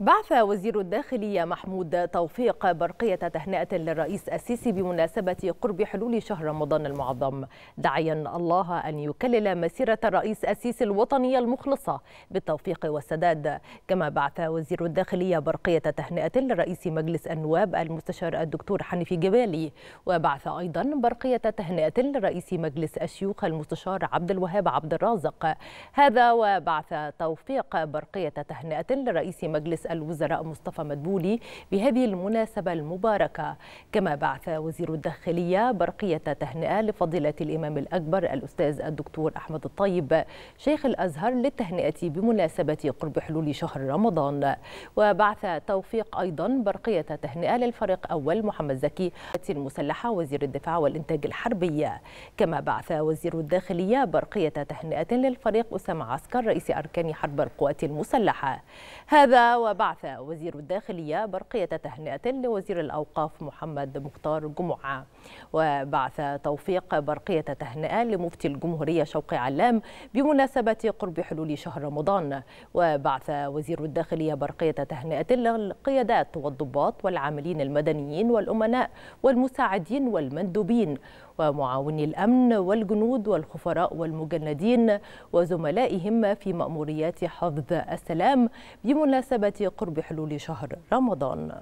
بعث وزير الداخلية محمود توفيق برقية تهنئة للرئيس السيسي بمناسبة قرب حلول شهر رمضان المعظم داعيا الله أن يكلل مسيرة الرئيس السيسي الوطنية المخلصة بالتوفيق والسداد كما بعث وزير الداخلية برقية تهنئة لرئيس مجلس النواب المستشار الدكتور حنفي جبالي وبعث أيضا برقية تهنئة لرئيس مجلس الشيوخ المستشار عبد الوهاب عبد الرازق هذا وبعث توفيق برقية تهنئة لرئيس مجلس الوزراء مصطفى مدبولي بهذه المناسبة المباركة كما بعث وزير الداخلية برقية تهنئة لفضيلة الإمام الأكبر الأستاذ الدكتور أحمد الطيب شيخ الأزهر للتهنئة بمناسبة قرب حلول شهر رمضان وبعث توفيق أيضا برقية تهنئة للفريق أول محمد زكي المسلحة وزير الدفاع والإنتاج الحربية كما بعث وزير الداخلية برقية تهنئة للفريق أسامة عسكر رئيس أركان حرب القوات المسلحة هذا وب... بعث وزير الداخلية برقية تهنئة لوزير الأوقاف محمد مختار جمعة وبعث توفيق برقية تهنئة لمفتي الجمهورية شوقي علام بمناسبة قرب حلول شهر رمضان وبعث وزير الداخلية برقية تهنئة للقيادات والضباط والعاملين المدنيين والأمناء والمساعدين والمندوبين ومعاوني الأمن والجنود والخفراء والمجندين وزملائهم في مأموريات حفظ السلام بمناسبة قرب حلول شهر رمضان